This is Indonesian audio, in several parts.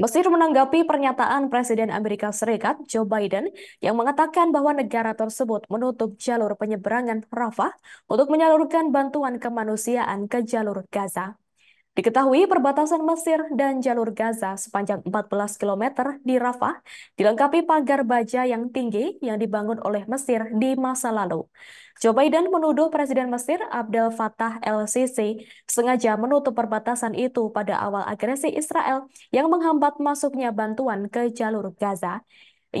Mesir menanggapi pernyataan Presiden Amerika Serikat Joe Biden yang mengatakan bahwa negara tersebut menutup jalur penyeberangan Rafah untuk menyalurkan bantuan kemanusiaan ke jalur Gaza. Diketahui perbatasan Mesir dan jalur Gaza sepanjang 14 km di Rafah dilengkapi pagar baja yang tinggi yang dibangun oleh Mesir di masa lalu. Joe Biden menuduh Presiden Mesir Abdel Fattah el-Sisi sengaja menutup perbatasan itu pada awal agresi Israel yang menghambat masuknya bantuan ke jalur Gaza.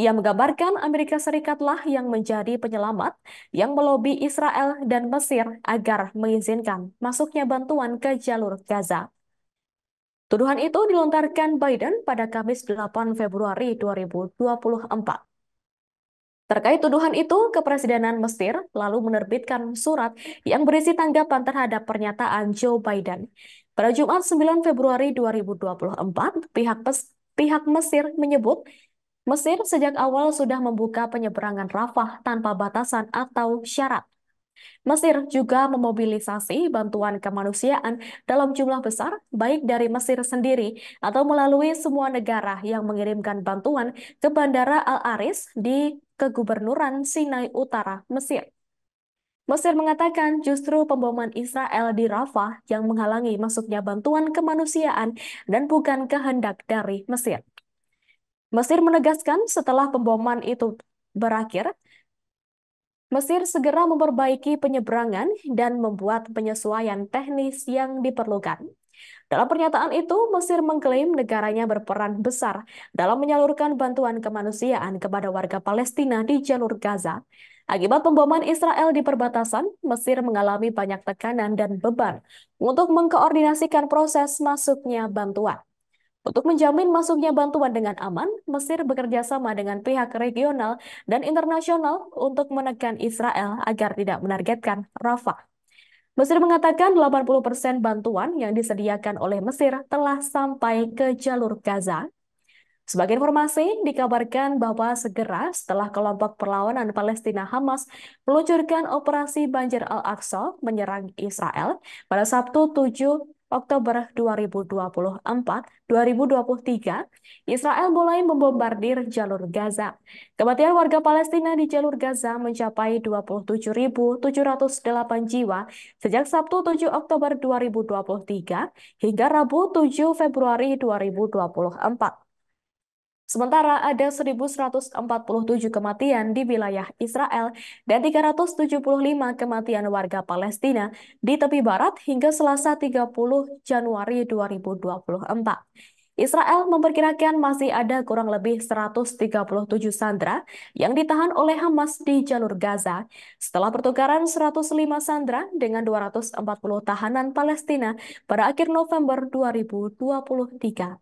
Ia menggambarkan Amerika Serikatlah yang menjadi penyelamat yang melobi Israel dan Mesir agar mengizinkan masuknya bantuan ke jalur Gaza. Tuduhan itu dilontarkan Biden pada Kamis 8 Februari 2024. Terkait tuduhan itu, kepresidenan Mesir lalu menerbitkan surat yang berisi tanggapan terhadap pernyataan Joe Biden. Pada Jumat 9 Februari 2024, pihak pihak Mesir menyebut Mesir sejak awal sudah membuka penyeberangan Rafah tanpa batasan atau syarat. Mesir juga memobilisasi bantuan kemanusiaan dalam jumlah besar, baik dari Mesir sendiri atau melalui semua negara yang mengirimkan bantuan ke Bandara Al-Aris di Kegubernuran Sinai Utara, Mesir. Mesir mengatakan justru pemboman Israel di Rafah yang menghalangi masuknya bantuan kemanusiaan dan bukan kehendak dari Mesir. Mesir menegaskan setelah pemboman itu berakhir, Mesir segera memperbaiki penyeberangan dan membuat penyesuaian teknis yang diperlukan. Dalam pernyataan itu, Mesir mengklaim negaranya berperan besar dalam menyalurkan bantuan kemanusiaan kepada warga Palestina di jalur Gaza. Akibat pemboman Israel di perbatasan, Mesir mengalami banyak tekanan dan beban untuk mengkoordinasikan proses masuknya bantuan. Untuk menjamin masuknya bantuan dengan aman, Mesir bekerja sama dengan pihak regional dan internasional untuk menekan Israel agar tidak menargetkan Rafah. Mesir mengatakan 80% bantuan yang disediakan oleh Mesir telah sampai ke jalur Gaza. Sebagai informasi, dikabarkan bahwa segera setelah kelompok perlawanan Palestina Hamas meluncurkan operasi Banjir Al-Aqsa menyerang Israel pada Sabtu 7 Oktober 2024, 2023, Israel mulai membombardir jalur Gaza. Kematian warga Palestina di jalur Gaza mencapai 27.708 jiwa sejak Sabtu 7 Oktober 2023 hingga Rabu 7 Februari 2024. Sementara ada 1.147 kematian di wilayah Israel dan 375 kematian warga Palestina di tepi barat hingga Selasa 30 Januari 2024. Israel memperkirakan masih ada kurang lebih 137 sandera yang ditahan oleh Hamas di jalur Gaza setelah pertukaran 105 sandera dengan 240 tahanan Palestina pada akhir November 2023.